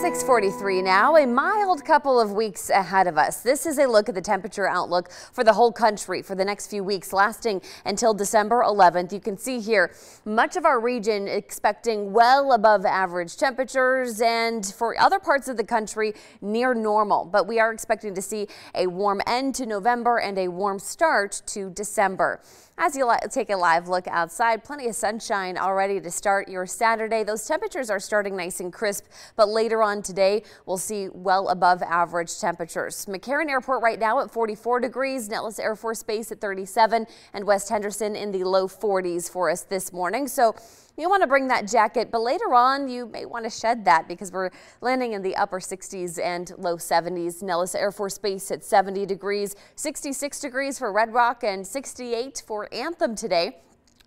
643 now, a mild couple of weeks ahead of us. This is a look at the temperature outlook for the whole country for the next few weeks lasting until December 11th. You can see here much of our region expecting well above average temperatures and for other parts of the country near normal. But we are expecting to see a warm end to November and a warm start to December. As you take a live look outside, plenty of sunshine already to start your Saturday. Those temperatures are starting nice and crisp, but later on today, we'll see well above average temperatures. McCarran Airport right now at 44 degrees, Nellis Air Force Base at 37, and West Henderson in the low 40s for us this morning. So you want to bring that jacket, but later on you may want to shed that because we're landing in the upper 60s and low 70s. Nellis Air Force Base at 70 degrees, 66 degrees for Red Rock, and 68 for Anthem today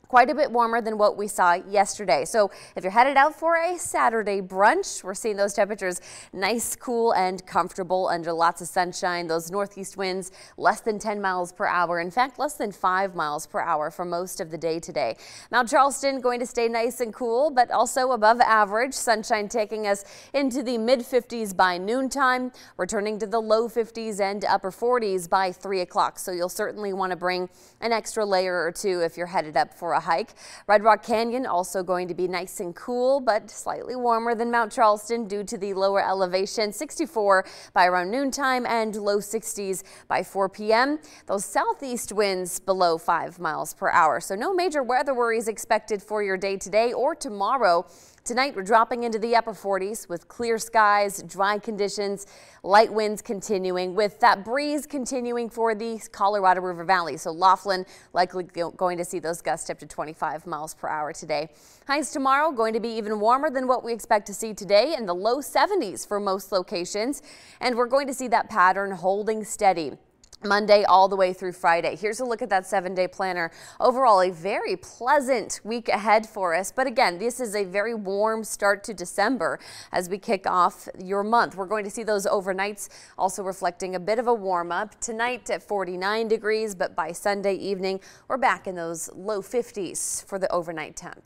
quite a bit warmer than what we saw yesterday. So if you're headed out for a Saturday brunch, we're seeing those temperatures nice, cool and comfortable under lots of sunshine. Those northeast winds less than 10 miles per hour. In fact, less than five miles per hour for most of the day today. Mount Charleston going to stay nice and cool, but also above average sunshine taking us into the mid 50s by noontime, returning to the low 50s and upper 40s by three o'clock. So you'll certainly want to bring an extra layer or two if you're headed up for a hike. Red Rock Canyon also going to be nice and cool, but slightly warmer than Mount Charleston due to the lower elevation, 64 by around noontime and low 60s by 4 p.m. Those southeast winds below 5 miles per hour, so no major weather worries expected for your day today or tomorrow. Tonight, we're dropping into the upper 40s with clear skies, dry conditions, light winds continuing, with that breeze continuing for the Colorado River Valley. So Laughlin likely going to see those gusts up to 25 miles per hour today. Highs tomorrow going to be even warmer than what we expect to see today in the low 70s for most locations. And we're going to see that pattern holding steady. Monday all the way through Friday. Here's a look at that seven day planner. Overall, a very pleasant week ahead for us. But again, this is a very warm start to December as we kick off your month. We're going to see those overnights also reflecting a bit of a warm up tonight at 49 degrees. But by Sunday evening, we're back in those low 50s for the overnight temps.